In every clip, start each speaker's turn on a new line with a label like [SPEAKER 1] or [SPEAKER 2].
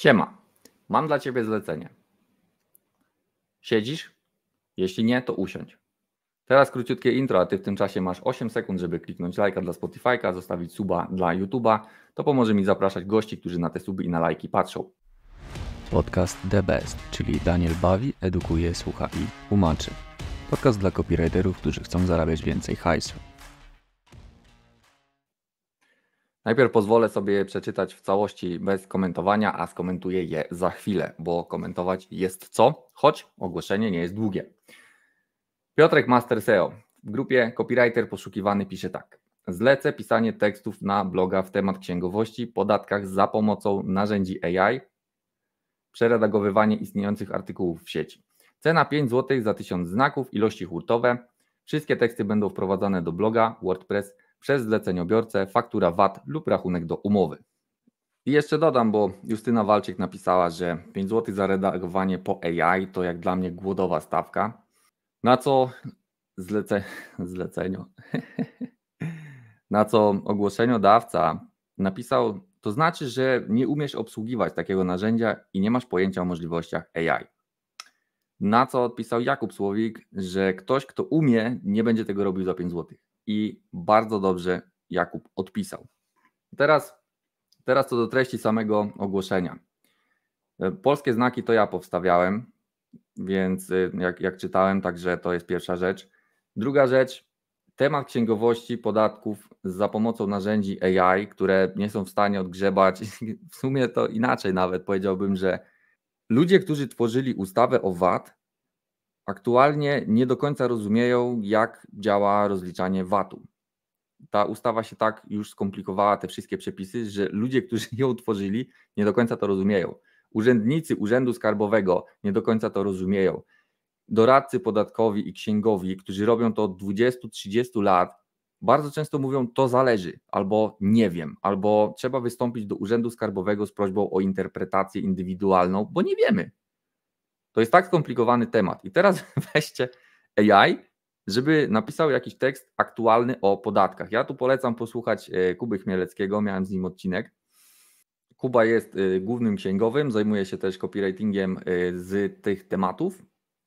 [SPEAKER 1] Siema, mam dla ciebie zlecenie. Siedzisz? Jeśli nie, to usiądź. Teraz króciutkie intro, a ty w tym czasie masz 8 sekund, żeby kliknąć lajka dla Spotify'ka, zostawić suba dla YouTube'a. To pomoże mi zapraszać gości, którzy na te suby i na lajki patrzą. Podcast The Best, czyli Daniel bawi, edukuje, słucha i tłumaczy. Podcast dla copywriterów, którzy chcą zarabiać więcej hajsu. Najpierw pozwolę sobie przeczytać w całości bez komentowania, a skomentuję je za chwilę, bo komentować jest co, choć ogłoszenie nie jest długie. Piotrek Master SEO w grupie Copywriter Poszukiwany pisze tak. Zlecę pisanie tekstów na bloga w temat księgowości, podatkach za pomocą narzędzi AI, przeredagowywanie istniejących artykułów w sieci. Cena 5 zł za 1000 znaków, ilości hurtowe. Wszystkie teksty będą wprowadzane do bloga WordPress przez zleceniobiorcę faktura VAT lub rachunek do umowy. I jeszcze dodam, bo Justyna Walczyk napisała, że 5 zł za redagowanie po AI to jak dla mnie głodowa stawka. Na co zlece... zlecenio. na co ogłoszeniodawca napisał, to znaczy, że nie umiesz obsługiwać takiego narzędzia i nie masz pojęcia o możliwościach AI. Na co odpisał Jakub Słowik, że ktoś, kto umie, nie będzie tego robił za 5 złotych i bardzo dobrze Jakub odpisał. Teraz, teraz co do treści samego ogłoszenia. E, polskie znaki to ja powstawiałem, więc e, jak, jak czytałem, także to jest pierwsza rzecz. Druga rzecz, temat księgowości podatków za pomocą narzędzi AI, które nie są w stanie odgrzebać. W sumie to inaczej nawet powiedziałbym, że ludzie, którzy tworzyli ustawę o VAT, aktualnie nie do końca rozumieją, jak działa rozliczanie VAT-u. Ta ustawa się tak już skomplikowała, te wszystkie przepisy, że ludzie, którzy ją tworzyli, nie do końca to rozumieją. Urzędnicy Urzędu Skarbowego nie do końca to rozumieją. Doradcy podatkowi i księgowi, którzy robią to od 20-30 lat, bardzo często mówią: To zależy, albo nie wiem, albo trzeba wystąpić do Urzędu Skarbowego z prośbą o interpretację indywidualną, bo nie wiemy, to jest tak skomplikowany temat. I teraz weźcie AI, żeby napisał jakiś tekst aktualny o podatkach. Ja tu polecam posłuchać e, Kuby Chmieleckiego, miałem z nim odcinek. Kuba jest e, głównym księgowym, zajmuje się też copywritingiem e, z tych tematów.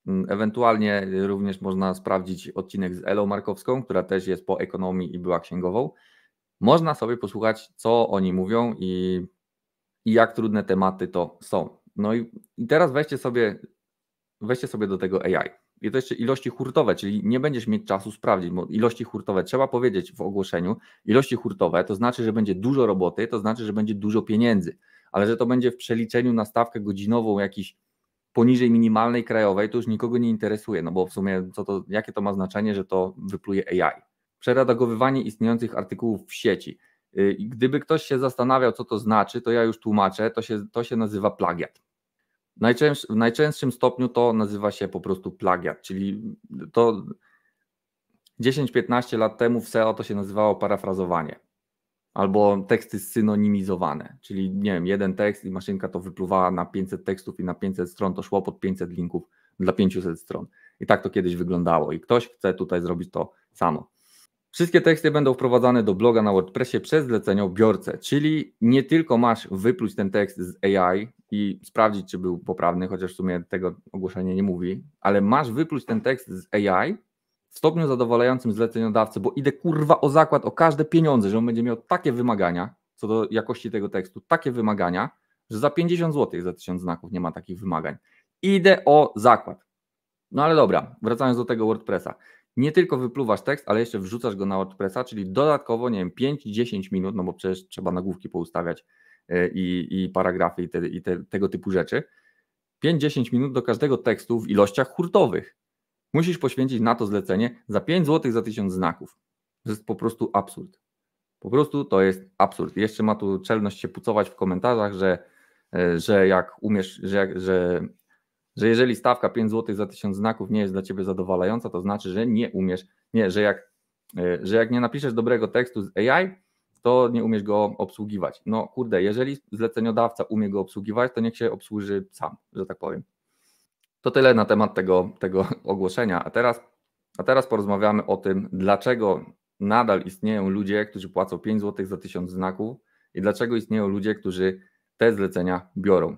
[SPEAKER 1] Mm, ewentualnie również można sprawdzić odcinek z Elą Markowską, która też jest po ekonomii i była księgową. Można sobie posłuchać, co oni mówią i, i jak trudne tematy to są. No i, i teraz weźcie sobie weźcie sobie do tego AI. I to jeszcze ilości hurtowe, czyli nie będziesz mieć czasu sprawdzić, bo ilości hurtowe trzeba powiedzieć w ogłoszeniu. Ilości hurtowe to znaczy, że będzie dużo roboty, to znaczy, że będzie dużo pieniędzy, ale że to będzie w przeliczeniu na stawkę godzinową jakiś poniżej minimalnej krajowej, to już nikogo nie interesuje, no bo w sumie co to, jakie to ma znaczenie, że to wypluje AI. Przeradagowywanie istniejących artykułów w sieci. Y, gdyby ktoś się zastanawiał, co to znaczy, to ja już tłumaczę, to się, to się nazywa plagiat w najczęstszym stopniu to nazywa się po prostu plagiat, czyli to 10-15 lat temu w SEO to się nazywało parafrazowanie albo teksty synonimizowane, czyli nie wiem, jeden tekst i maszynka to wypluwała na 500 tekstów i na 500 stron to szło pod 500 linków dla 500 stron. I tak to kiedyś wyglądało i ktoś chce tutaj zrobić to samo. Wszystkie teksty będą wprowadzane do bloga na WordPressie przez zleceniobiorcę, czyli nie tylko masz wypluć ten tekst z AI, i sprawdzić, czy był poprawny, chociaż w sumie tego ogłoszenie nie mówi, ale masz wypluć ten tekst z AI w stopniu zadowalającym zleceniodawcy, bo idę kurwa o zakład, o każde pieniądze, że on będzie miał takie wymagania co do jakości tego tekstu, takie wymagania, że za 50 zł za 1000 znaków nie ma takich wymagań. Idę o zakład. No ale dobra, wracając do tego WordPressa. Nie tylko wypluwasz tekst, ale jeszcze wrzucasz go na WordPressa, czyli dodatkowo, nie wiem, 5-10 minut, no bo przecież trzeba nagłówki poustawiać, E, i, i paragrafy i, te, i te, tego typu rzeczy. 5-10 minut do każdego tekstu w ilościach hurtowych. Musisz poświęcić na to zlecenie za 5 zł za 1000 znaków. To jest po prostu absurd. Po prostu to jest absurd. Jeszcze ma tu czelność się pucować w komentarzach, że, e, że jak umiesz, że, że, że jeżeli stawka 5 zł za 1000 znaków nie jest dla ciebie zadowalająca, to znaczy, że nie umiesz, nie, że jak, e, że jak nie napiszesz dobrego tekstu z AI, to nie umiesz go obsługiwać. No kurde, jeżeli zleceniodawca umie go obsługiwać, to niech się obsłuży sam, że tak powiem. To tyle na temat tego, tego ogłoszenia. A teraz, a teraz porozmawiamy o tym, dlaczego nadal istnieją ludzie, którzy płacą 5 zł za 1000 znaków i dlaczego istnieją ludzie, którzy te zlecenia biorą.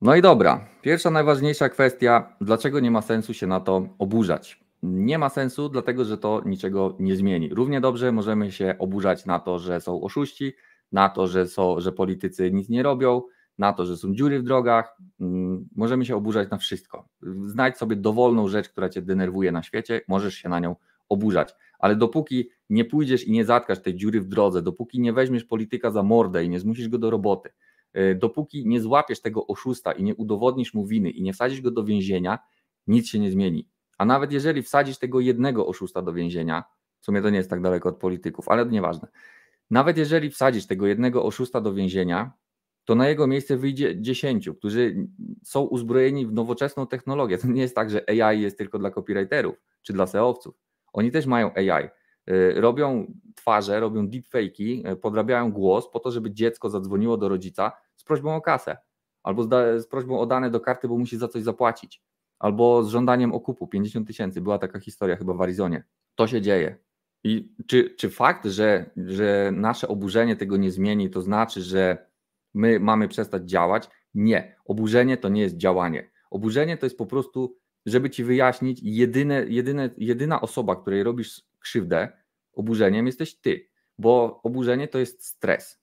[SPEAKER 1] No i dobra, pierwsza najważniejsza kwestia, dlaczego nie ma sensu się na to oburzać nie ma sensu, dlatego że to niczego nie zmieni. Równie dobrze możemy się oburzać na to, że są oszuści, na to, że, są, że politycy nic nie robią, na to, że są dziury w drogach. Mm, możemy się oburzać na wszystko. Znajdź sobie dowolną rzecz, która cię denerwuje na świecie, możesz się na nią oburzać. Ale dopóki nie pójdziesz i nie zatkasz tej dziury w drodze, dopóki nie weźmiesz polityka za mordę i nie zmusisz go do roboty, y, dopóki nie złapiesz tego oszusta i nie udowodnisz mu winy i nie wsadzisz go do więzienia, nic się nie zmieni. A nawet jeżeli wsadzisz tego jednego oszusta do więzienia, w sumie to nie jest tak daleko od polityków, ale nieważne. Nawet jeżeli wsadzisz tego jednego oszusta do więzienia, to na jego miejsce wyjdzie dziesięciu, którzy są uzbrojeni w nowoczesną technologię. To nie jest tak, że AI jest tylko dla copywriterów czy dla seowców. Oni też mają AI. Y, robią twarze, robią deepfake'i, y, podrabiają głos po to, żeby dziecko zadzwoniło do rodzica z prośbą o kasę albo z prośbą o dane do karty, bo musi za coś zapłacić albo z żądaniem okupu 50 tysięcy. Była taka historia chyba w Arizonie. To się dzieje. I czy, czy fakt, że, że nasze oburzenie tego nie zmieni, to znaczy, że my mamy przestać działać? Nie. Oburzenie to nie jest działanie. Oburzenie to jest po prostu, żeby ci wyjaśnić, jedyne, jedyne, jedyna osoba, której robisz krzywdę, oburzeniem jesteś ty, bo oburzenie to jest stres.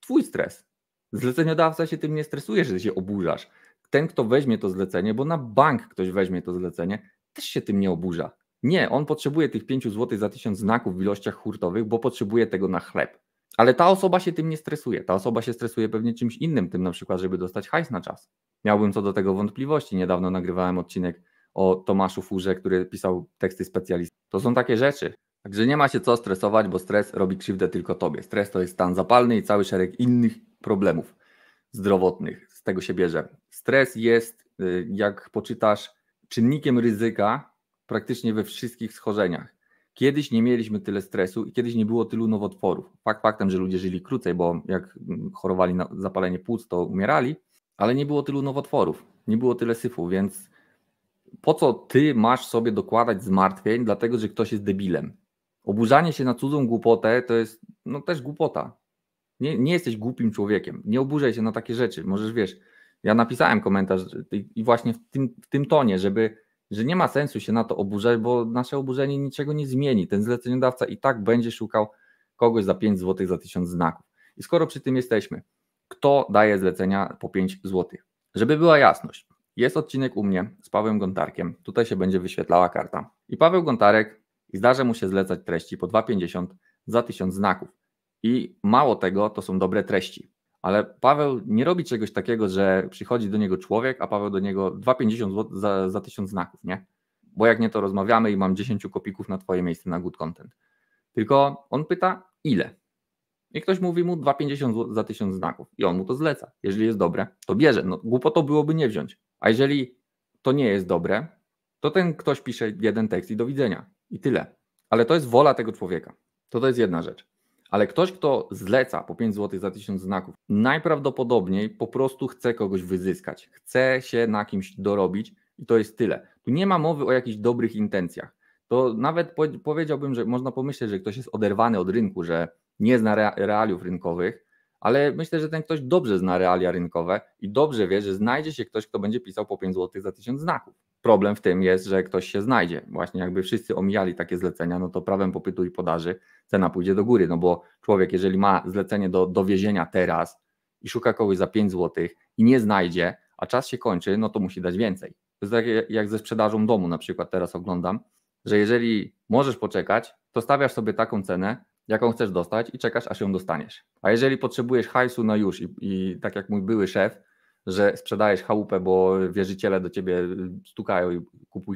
[SPEAKER 1] Twój stres. Zleceniodawca się tym nie stresuje, że się oburzasz ten, kto weźmie to zlecenie, bo na bank ktoś weźmie to zlecenie, też się tym nie oburza. Nie, on potrzebuje tych 5 zł za 1000 znaków w ilościach hurtowych, bo potrzebuje tego na chleb. Ale ta osoba się tym nie stresuje. Ta osoba się stresuje pewnie czymś innym, tym na przykład, żeby dostać hajs na czas. Miałbym co do tego wątpliwości. Niedawno nagrywałem odcinek o Tomaszu Furze, który pisał teksty specjalistów. To są takie rzeczy. Także nie ma się co stresować, bo stres robi krzywdę tylko tobie. Stres to jest stan zapalny i cały szereg innych problemów zdrowotnych. Z tego się bierze. Stres jest, y, jak poczytasz, czynnikiem ryzyka praktycznie we wszystkich schorzeniach. Kiedyś nie mieliśmy tyle stresu i kiedyś nie było tylu nowotworów. Fakt faktem, że ludzie żyli krócej, bo jak mm, chorowali na zapalenie płuc, to umierali, ale nie było tylu nowotworów, nie było tyle syfu, więc po co ty masz sobie dokładać zmartwień, dlatego że ktoś jest debilem? Oburzanie się na cudzą głupotę to jest no, też głupota. Nie, nie jesteś głupim człowiekiem. Nie oburzaj się na takie rzeczy. Możesz, wiesz, ja napisałem komentarz i właśnie w tym, w tym tonie, żeby, że nie ma sensu się na to oburzać, bo nasze oburzenie niczego nie zmieni. Ten zleceniodawca i tak będzie szukał kogoś za 5 zł za 1000 znaków. I skoro przy tym jesteśmy, kto daje zlecenia po 5 zł? Żeby była jasność, jest odcinek u mnie z Pawłem Gontarkiem. Tutaj się będzie wyświetlała karta. I Paweł Gontarek i zdarza mu się zlecać treści po 2,50 za 1000 znaków. I mało tego, to są dobre treści. Ale Paweł nie robi czegoś takiego, że przychodzi do niego człowiek, a Paweł do niego 2,50 zł za, za 1000 znaków, nie? Bo jak nie, to rozmawiamy i mam 10 kopików na twoje miejsce na good content. Tylko on pyta, ile? I ktoś mówi mu 2,50 zł za 1000 znaków i on mu to zleca. Jeżeli jest dobre, to bierze. No, głupotą byłoby nie wziąć. A jeżeli to nie jest dobre, to ten ktoś pisze jeden tekst i do widzenia. I tyle. Ale to jest wola tego człowieka. To to jest jedna rzecz. Ale ktoś, kto zleca po 5 zł za 1000 znaków, najprawdopodobniej po prostu chce kogoś wyzyskać, chce się na kimś dorobić i to jest tyle. Tu nie ma mowy o jakichś dobrych intencjach. To nawet powiedziałbym, że można pomyśleć, że ktoś jest oderwany od rynku, że nie zna realiów rynkowych, ale myślę, że ten ktoś dobrze zna realia rynkowe i dobrze wie, że znajdzie się ktoś, kto będzie pisał po 5 zł za 1000 znaków problem w tym jest, że ktoś się znajdzie. Właśnie jakby wszyscy omijali takie zlecenia, no to prawem popytu i podaży cena pójdzie do góry, no bo człowiek, jeżeli ma zlecenie do dowiezienia teraz i szuka kogoś za 5 zł i nie znajdzie, a czas się kończy, no to musi dać więcej. To jest tak jak ze sprzedażą domu na przykład teraz oglądam, że jeżeli możesz poczekać, to stawiasz sobie taką cenę, jaką chcesz dostać i czekasz, aż ją dostaniesz. A jeżeli potrzebujesz hajsu, no już i, i tak jak mój były szef, że sprzedajesz chałupę, bo wierzyciele do ciebie y, stukają i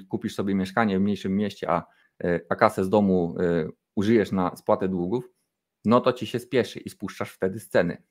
[SPEAKER 1] kupisz sobie mieszkanie w mniejszym mieście, a, y, a kasę z domu y, użyjesz na spłatę długów, no to ci się spieszy i spuszczasz wtedy sceny.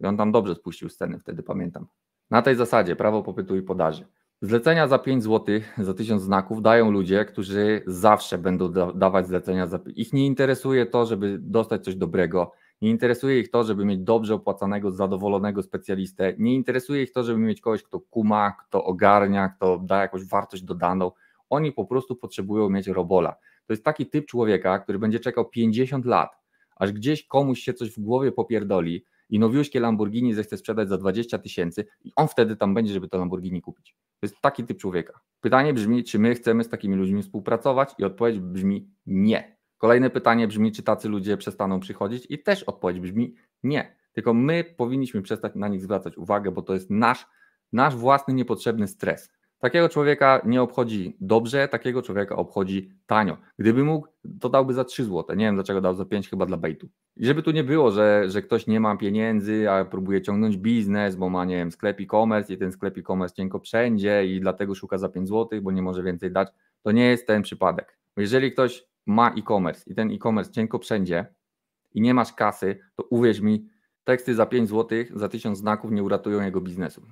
[SPEAKER 1] I on tam dobrze spuścił sceny, wtedy pamiętam. Na tej zasadzie prawo popytu i podaży. Zlecenia za 5 zł, za 1000 znaków dają ludzie, którzy zawsze będą da dawać zlecenia za Ich nie interesuje to, żeby dostać coś dobrego. Nie interesuje ich to, żeby mieć dobrze opłacanego, zadowolonego specjalistę. Nie interesuje ich to, żeby mieć kogoś, kto kuma, kto ogarnia, kto da jakąś wartość dodaną. Oni po prostu potrzebują mieć robola. To jest taki typ człowieka, który będzie czekał 50 lat, aż gdzieś komuś się coś w głowie popierdoli i nowiuśkie Lamborghini zechce sprzedać za 20 tysięcy i on wtedy tam będzie, żeby to Lamborghini kupić. To jest taki typ człowieka. Pytanie brzmi, czy my chcemy z takimi ludźmi współpracować i odpowiedź brzmi nie. Kolejne pytanie brzmi, czy tacy ludzie przestaną przychodzić? I też odpowiedź brzmi nie. Tylko my powinniśmy przestać na nich zwracać uwagę, bo to jest nasz, nasz własny niepotrzebny stres. Takiego człowieka nie obchodzi dobrze, takiego człowieka obchodzi tanio. Gdyby mógł, to dałby za 3 zł. Nie wiem dlaczego dał za 5, chyba dla bejtu. I żeby tu nie było, że, że ktoś nie ma pieniędzy, a próbuje ciągnąć biznes, bo ma, nie wiem, sklep e-commerce i ten sklep e-commerce cienko wszędzie i dlatego szuka za 5 zł, bo nie może więcej dać. To nie jest ten przypadek. Jeżeli ktoś ma e-commerce i ten e-commerce cienko wszędzie i nie masz kasy, to uwierz mi, teksty za 5 zł, za 1000 znaków nie uratują jego biznesu.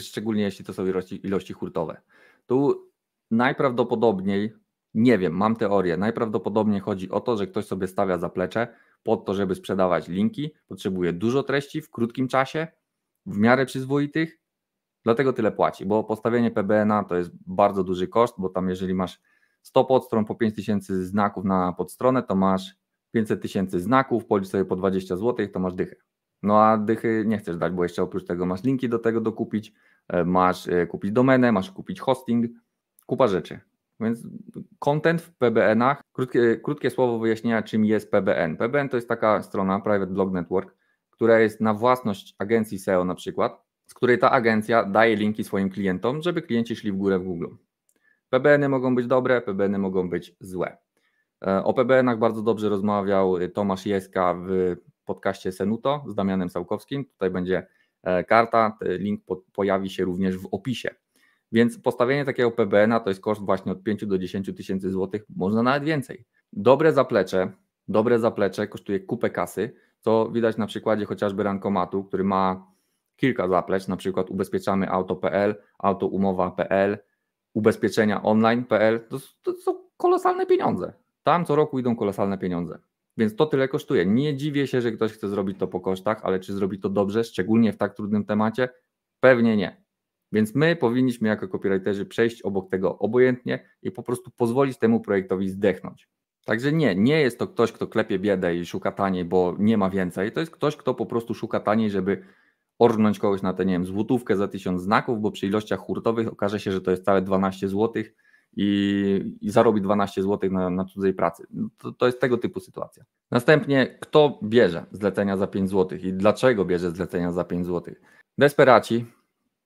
[SPEAKER 1] Szczególnie jeśli to są ilości, ilości hurtowe. Tu najprawdopodobniej, nie wiem, mam teorię, najprawdopodobniej chodzi o to, że ktoś sobie stawia zaplecze pod to, żeby sprzedawać linki, potrzebuje dużo treści w krótkim czasie, w miarę przyzwoitych, dlatego tyle płaci, bo postawienie PBN-a to jest bardzo duży koszt, bo tam jeżeli masz 100 podstron po 5000 znaków na podstronę, to masz 500 tysięcy znaków, policz sobie po 20 zł, to masz dychę. No a dychy nie chcesz dać, bo jeszcze oprócz tego masz linki do tego dokupić, e, masz e, kupić domenę, masz kupić hosting, kupa rzeczy. Więc content w PBN-ach, krótkie, krótkie słowo wyjaśnienia, czym jest PBN. PBN to jest taka strona, Private Blog Network, która jest na własność agencji SEO na przykład, z której ta agencja daje linki swoim klientom, żeby klienci szli w górę w Google. PBN-y mogą być dobre, PBN-y mogą być złe. E, o PBN-ach bardzo dobrze rozmawiał e, Tomasz Jeska w podcaście Senuto z Damianem Sałkowskim. Tutaj będzie e, karta, link pojawi się również w opisie. Więc postawienie takiego PBN-a to jest koszt właśnie od 5 do 10 tysięcy złotych, można nawet więcej. Dobre zaplecze, dobre zaplecze kosztuje kupę kasy, co widać na przykładzie chociażby rankomatu, który ma kilka zapleć, na przykład ubezpieczamy auto.pl, autoumowa.pl, ubezpieczenia online.pl, to, to są kolosalne pieniądze. Tam co roku idą kolosalne pieniądze. Więc to tyle kosztuje. Nie dziwię się, że ktoś chce zrobić to po kosztach, ale czy zrobi to dobrze, szczególnie w tak trudnym temacie? Pewnie nie. Więc my powinniśmy jako copywriterzy przejść obok tego obojętnie i po prostu pozwolić temu projektowi zdechnąć. Także nie, nie jest to ktoś, kto klepie biedę i szuka taniej, bo nie ma więcej. To jest ktoś, kto po prostu szuka taniej, żeby ornąć kogoś na te, nie wiem, złotówkę za tysiąc znaków, bo przy ilościach hurtowych okaże się, że to jest całe 12 złotych i, i zarobi 12 zł na, na cudzej pracy. No to, to, jest tego typu sytuacja. Następnie, kto bierze zlecenia za 5 zł i dlaczego bierze zlecenia za 5 zł? Desperaci,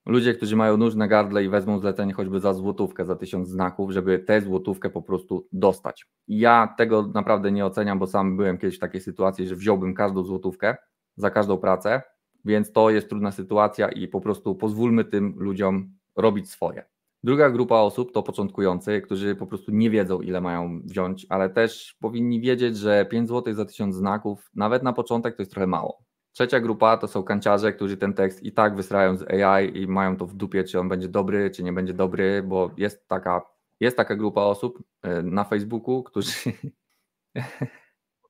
[SPEAKER 1] ludzie, którzy mają nóż na gardle i wezmą zlecenie choćby za złotówkę, za tysiąc znaków, żeby tę złotówkę po prostu dostać. Ja tego naprawdę nie oceniam, bo sam byłem kiedyś w takiej sytuacji, że wziąłbym każdą złotówkę za każdą pracę, więc to jest trudna sytuacja i po prostu pozwólmy tym ludziom robić swoje. Druga grupa osób to początkujący, którzy po prostu nie wiedzą, ile mają wziąć, ale też powinni wiedzieć, że 5 zł za 1000 znaków, nawet na początek, to jest trochę mało. Trzecia grupa to są kanciarze, którzy ten tekst i tak wysrają z AI i mają to w dupie, czy on będzie dobry, czy nie będzie dobry, bo jest taka, jest taka grupa osób e, na Facebooku, którzy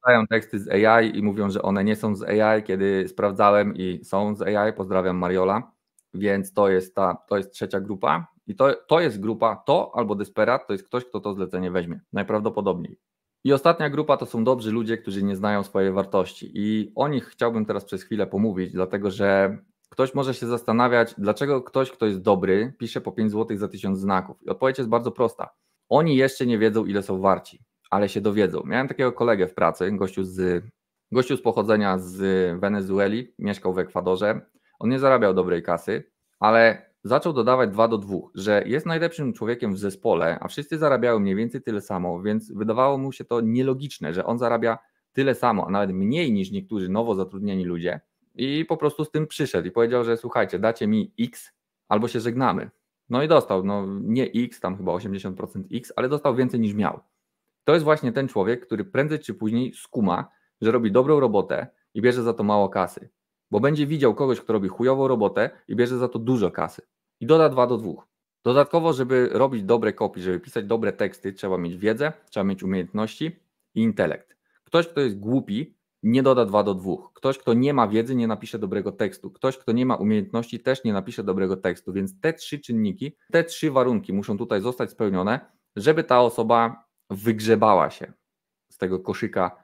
[SPEAKER 1] wrzucają teksty z AI i mówią, że one nie są z AI, kiedy sprawdzałem i są z AI, pozdrawiam Mariola, więc to jest ta, to jest trzecia grupa i to, to jest grupa to albo desperat, to jest ktoś, kto to zlecenie weźmie, najprawdopodobniej. I ostatnia grupa to są dobrzy ludzie, którzy nie znają swojej wartości i o nich chciałbym teraz przez chwilę pomówić, dlatego że Ktoś może się zastanawiać, dlaczego ktoś, kto jest dobry, pisze po 5 zł za 1000 znaków. I odpowiedź jest bardzo prosta. Oni jeszcze nie wiedzą, ile są warci ale się dowiedzą. Miałem takiego kolegę w pracy, gościu z, gościu z pochodzenia z Wenezueli, mieszkał w Ekwadorze. On nie zarabiał dobrej kasy, ale zaczął dodawać dwa do dwóch, że jest najlepszym człowiekiem w zespole, a wszyscy zarabiają mniej więcej tyle samo, więc wydawało mu się to nielogiczne, że on zarabia tyle samo, a nawet mniej niż niektórzy nowo zatrudnieni ludzie. I po prostu z tym przyszedł i powiedział, że słuchajcie, dacie mi X albo się żegnamy. No i dostał, no nie X, tam chyba 80% X, ale dostał więcej niż miał. To jest właśnie ten człowiek, który prędzej czy później skuma, że robi dobrą robotę i bierze za to mało kasy, bo będzie widział kogoś, kto robi chujową robotę i bierze za to dużo kasy. I doda dwa do dwóch. Dodatkowo, żeby robić dobre kopie, żeby pisać dobre teksty, trzeba mieć wiedzę, trzeba mieć umiejętności i intelekt. Ktoś, kto jest głupi, nie doda dwa do dwóch. Ktoś, kto nie ma wiedzy, nie napisze dobrego tekstu. Ktoś, kto nie ma umiejętności, też nie napisze dobrego tekstu. Więc te trzy czynniki, te trzy warunki muszą tutaj zostać spełnione, żeby ta osoba wygrzebała się z tego koszyka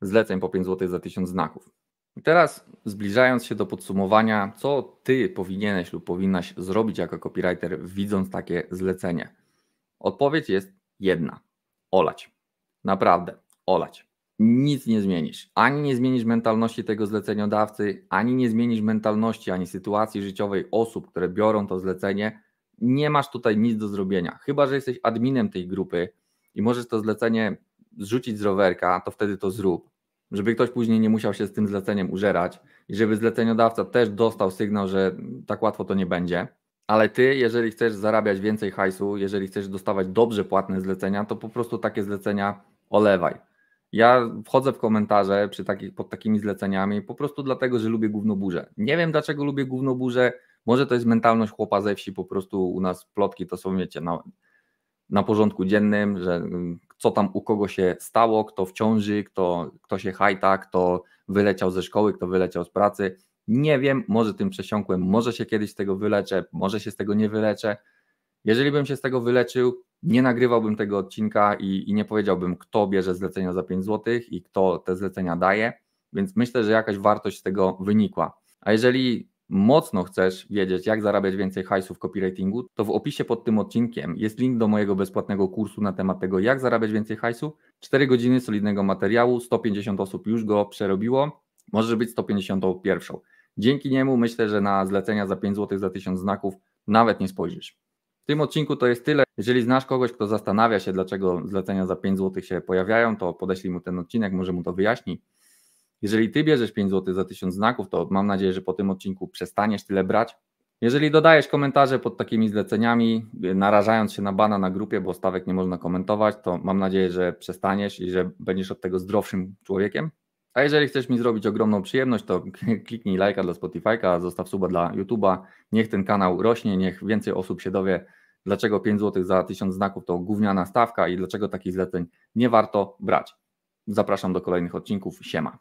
[SPEAKER 1] zleceń po 5 zł za 1000 znaków. I teraz zbliżając się do podsumowania, co ty powinieneś lub powinnaś zrobić jako copywriter, widząc takie zlecenie? Odpowiedź jest jedna: olać. Naprawdę, olać. Nic nie zmienisz. Ani nie zmienisz mentalności tego zleceniodawcy, ani nie zmienisz mentalności, ani sytuacji życiowej osób, które biorą to zlecenie. Nie masz tutaj nic do zrobienia. Chyba, że jesteś adminem tej grupy, i możesz to zlecenie zrzucić z rowerka, to wtedy to zrób. Żeby ktoś później nie musiał się z tym zleceniem użerać i żeby zleceniodawca też dostał sygnał, że tak łatwo to nie będzie. Ale ty, jeżeli chcesz zarabiać więcej hajsu, jeżeli chcesz dostawać dobrze płatne zlecenia, to po prostu takie zlecenia olewaj. Ja wchodzę w komentarze przy takich, pod takimi zleceniami po prostu dlatego, że lubię gównoburze. Nie wiem dlaczego lubię gównoburze, może to jest mentalność chłopa ze wsi, po prostu u nas plotki to są, wiecie, no, na porządku dziennym, że mm, co tam u kogo się stało, kto w ciąży, kto, kto się hajta, kto wyleciał ze szkoły, kto wyleciał z pracy. Nie wiem, może tym przesiąkłem, może się kiedyś z tego wyleczę, może się z tego nie wyleczę. Jeżeli bym się z tego wyleczył, nie nagrywałbym tego odcinka i, i nie powiedziałbym, kto bierze zlecenia za 5 zł i kto te zlecenia daje, więc myślę, że jakaś wartość z tego wynikła. A jeżeli mocno chcesz wiedzieć, jak zarabiać więcej hajsu w copywritingu, to w opisie pod tym odcinkiem jest link do mojego bezpłatnego kursu na temat tego, jak zarabiać więcej hajsu. 4 godziny solidnego materiału, 150 osób już go przerobiło, możesz być 151. Dzięki niemu myślę, że na zlecenia za 5 zł za 1000 znaków nawet nie spojrzysz. W tym odcinku to jest tyle. Jeżeli znasz kogoś, kto zastanawia się, dlaczego zlecenia za 5 zł się pojawiają, to podeślij mu ten odcinek, może mu to wyjaśni. Jeżeli ty bierzesz 5 zł za 1000 znaków, to mam nadzieję, że po tym odcinku przestaniesz tyle brać. Jeżeli dodajesz komentarze pod takimi zleceniami, narażając się na bana na grupie, bo stawek nie można komentować, to mam nadzieję, że przestaniesz i że będziesz od tego zdrowszym człowiekiem. A jeżeli chcesz mi zrobić ogromną przyjemność, to kliknij lajka dla Spotify'ka, zostaw suba dla YouTube'a, niech ten kanał rośnie, niech więcej osób się dowie, dlaczego 5 zł za 1000 znaków to gówniana stawka i dlaczego takich zleceń nie warto brać. Zapraszam do kolejnych odcinków. Siema.